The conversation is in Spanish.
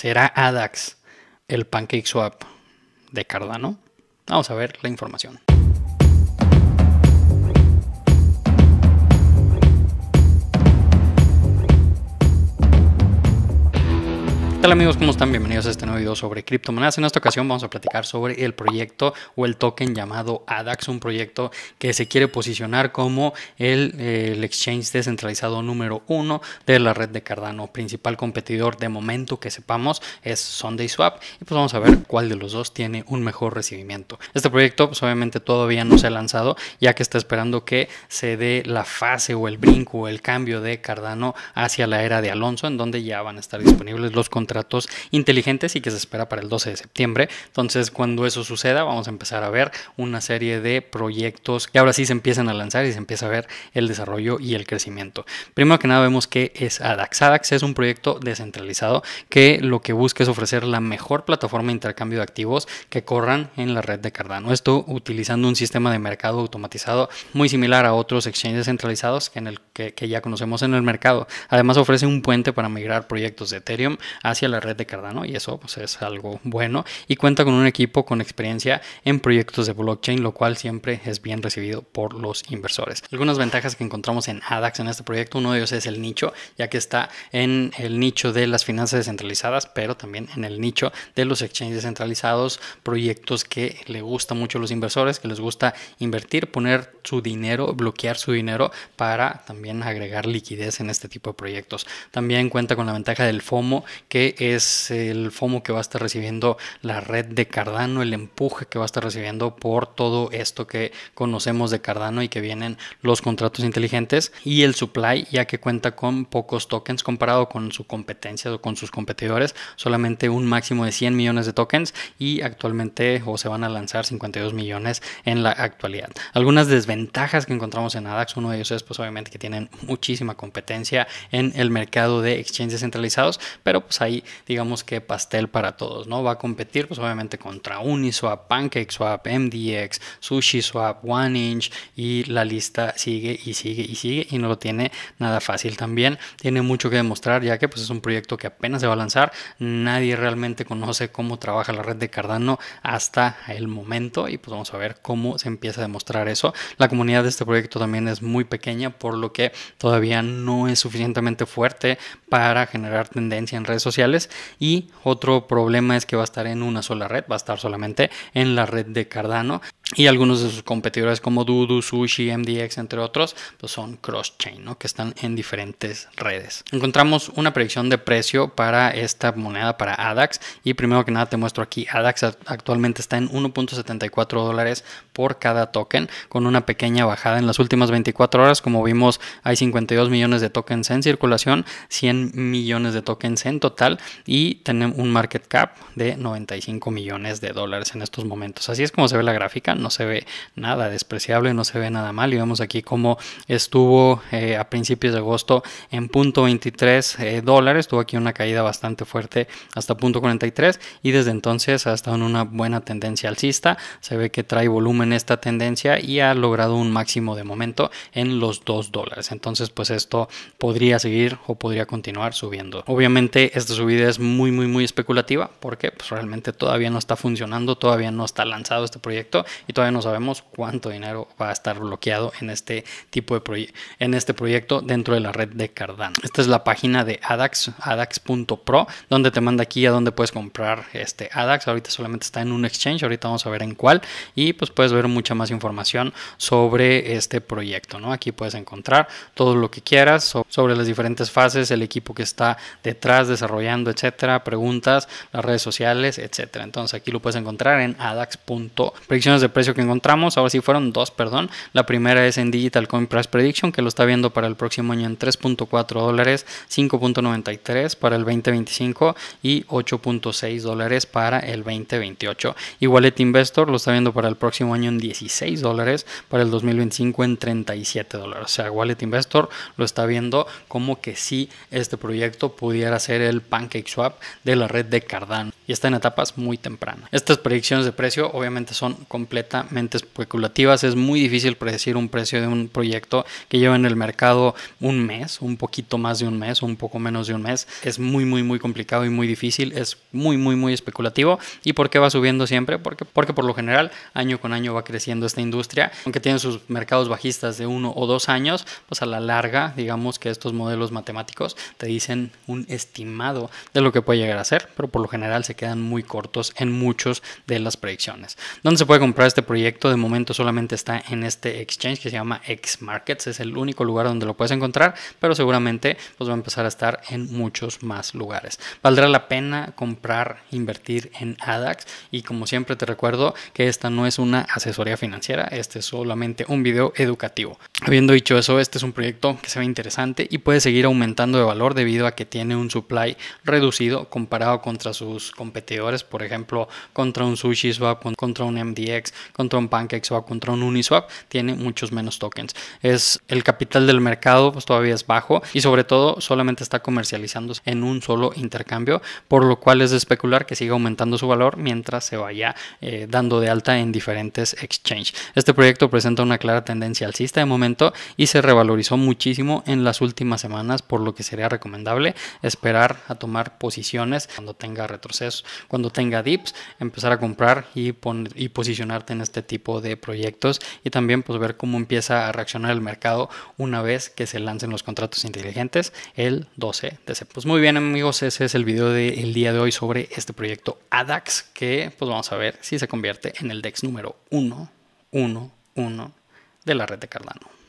¿Será ADAX el pancake swap de Cardano? Vamos a ver la información. Hola amigos? ¿Cómo están? Bienvenidos a este nuevo video sobre criptomonedas. En esta ocasión vamos a platicar sobre el proyecto o el token llamado ADAX, un proyecto que se quiere posicionar como el, eh, exchange descentralizado número uno de la red de Cardano. Principal competidor de momento que sepamos es SundaySwap y pues vamos a ver cuál de los dos tiene un mejor recibimiento. Este proyecto pues, obviamente todavía no se ha lanzado ya que está esperando que se dé la fase o el brinco o el cambio de Cardano hacia la era de Alonso en donde ya van a estar disponibles los contenidos tratos inteligentes y que se espera para el 12 de septiembre. Entonces, cuando eso suceda, vamos a empezar a ver una serie de proyectos que ahora sí se empiezan a lanzar y se empieza a ver el desarrollo y el crecimiento. Primero que nada, vemos que es ADAX. ADAX es un proyecto descentralizado que lo que busca es ofrecer la mejor plataforma de intercambio de activos que corran en la red de Cardano. Esto utilizando un sistema de mercado automatizado muy similar a otros exchanges centralizados que ya conocemos en el mercado. Además, ofrece un puente para migrar proyectos de Ethereum hacia a la red de Cardano y eso pues, es algo bueno y cuenta con un equipo con experiencia en proyectos de blockchain, lo cual siempre es bien recibido por los inversores. Algunas ventajas que encontramos en ADAX en este proyecto, uno de ellos es el nicho, ya que está en el nicho de las finanzas descentralizadas, pero también en el nicho de los exchanges descentralizados, proyectos que le gusta mucho a los inversores, que les gusta invertir, poner su dinero, bloquear su dinero para también agregar liquidez en este tipo de proyectos. También cuenta con la ventaja del FOMO que es el FOMO que va a estar recibiendo la red de Cardano, el empuje que va a estar recibiendo por todo esto que conocemos de Cardano y que vienen los contratos inteligentes y el supply, ya que cuenta con pocos tokens comparado con su competencia o con sus competidores, solamente un máximo de 100 millones de tokens y actualmente o se van a lanzar 52 millones en la actualidad. Algunas desventajas que encontramos en ADAX, uno de ellos es pues obviamente que tienen muchísima competencia en el mercado de exchanges centralizados, pero pues ahí digamos que pastel para todos, ¿no? Va a competir, pues obviamente, contra Uniswap, PancakeSwap, MDX, SushiSwap, 1inch y la lista sigue y sigue y sigue y no lo tiene nada fácil también. Tiene mucho que demostrar ya que pues es un proyecto que apenas se va a lanzar, nadie realmente conoce cómo trabaja la red de Cardano hasta el momento y pues vamos a ver cómo se empieza a demostrar eso. La comunidad de este proyecto también es muy pequeña por lo que todavía no es suficientemente fuerte para generar tendencia en redes sociales y otro problema es que va a estar en una sola red, va a estar solamente en la red de Cardano y algunos de sus competidores como Dudu, Sushi, MDX, entre otros, pues son cross-chain, ¿no? que están en diferentes redes. Encontramos una predicción de precio para esta moneda, para ADAX. Y primero que nada te muestro aquí, ADAX actualmente está en 1.74 dólares por cada token, con una pequeña bajada en las últimas 24 horas. Como vimos, hay 52 millones de tokens en circulación, 100 millones de tokens en total y tenemos un market cap de 95 millones de dólares en estos momentos. Así es como se ve la gráfica no se ve nada despreciable, no se ve nada mal. Y vemos aquí cómo estuvo eh, a principios de agosto en punto 23 eh, dólares, tuvo aquí una caída bastante fuerte hasta punto 43 y desde entonces ha estado en una buena tendencia alcista. Se ve que trae volumen esta tendencia y ha logrado un máximo de momento en los 2 dólares. Entonces, pues esto podría seguir o podría continuar subiendo. Obviamente, esta subida es muy, muy, muy especulativa porque pues, realmente todavía no está funcionando, todavía no está lanzado este proyecto y todavía no sabemos cuánto dinero va a estar bloqueado en este tipo de en este proyecto dentro de la red de Cardano. Esta es la página de ADAX, ADAX.pro, donde te manda aquí a donde puedes comprar este ADAX. Ahorita solamente está en un exchange, ahorita vamos a ver en cuál y pues puedes ver mucha más información sobre este proyecto, ¿no? Aquí puedes encontrar todo lo que quieras sobre las diferentes fases, el equipo que está detrás desarrollando, etcétera, preguntas, las redes sociales, etcétera. Entonces, aquí lo puedes encontrar en adax.predicciones de precio que encontramos, ahora sí fueron dos, perdón. La primera es en Digital Coin Price Prediction, que lo está viendo para el próximo año en 3.4 dólares, 5.93 para el 2025 y 8.6 dólares para el 2028. Y Wallet Investor lo está viendo para el próximo año en 16 dólares, para el 2025 en 37 dólares. O sea, Wallet Investor lo está viendo como que sí este proyecto pudiera ser el pancake swap de la red de Cardano y está en etapas muy tempranas. Estas predicciones de precio obviamente son completas especulativas. Es muy difícil predecir un precio de un proyecto que lleva en el mercado un mes, un poquito más de un mes, un poco menos de un mes. Es muy, muy, muy complicado y muy difícil. Es muy, muy, muy especulativo. ¿Y por qué va subiendo siempre? Porque, porque por lo general año con año va creciendo esta industria. Aunque tiene sus mercados bajistas de uno o dos años, pues a la larga, digamos que estos modelos matemáticos te dicen un estimado de lo que puede llegar a ser, pero por lo general se quedan muy cortos en muchos de las predicciones. ¿Dónde se puede comprar este este proyecto de momento solamente está en este exchange que se llama X Markets. Es el único lugar donde lo puedes encontrar, pero seguramente pues, va a empezar a estar en muchos más lugares. Valdrá la pena comprar, invertir en ADAX y como siempre te recuerdo que esta no es una asesoría financiera, este es solamente un video educativo. Habiendo dicho eso, este es un proyecto que se ve interesante y puede seguir aumentando de valor debido a que tiene un supply reducido comparado contra sus competidores, por ejemplo, contra un SushiSwap, contra un MDX, contra un PancakeSwap, contra un Uniswap, tiene muchos menos tokens. Es el capital del mercado, pues todavía es bajo y sobre todo solamente está comercializándose en un solo intercambio, por lo cual es de especular que siga aumentando su valor mientras se vaya eh, dando de alta en diferentes exchanges. Este proyecto presenta una clara tendencia alcista de momento y se revalorizó muchísimo en las últimas semanas, por lo que sería recomendable esperar a tomar posiciones cuando tenga retrocesos, cuando tenga dips, empezar a comprar y, y posicionarte en este tipo de proyectos y también pues ver cómo empieza a reaccionar el mercado una vez que se lancen los contratos inteligentes el 12 de septiembre. Pues muy bien amigos, ese es el video del día de hoy sobre este proyecto ADAX que pues vamos a ver si se convierte en el DEX número 1, 1, 1 de la red de Cardano.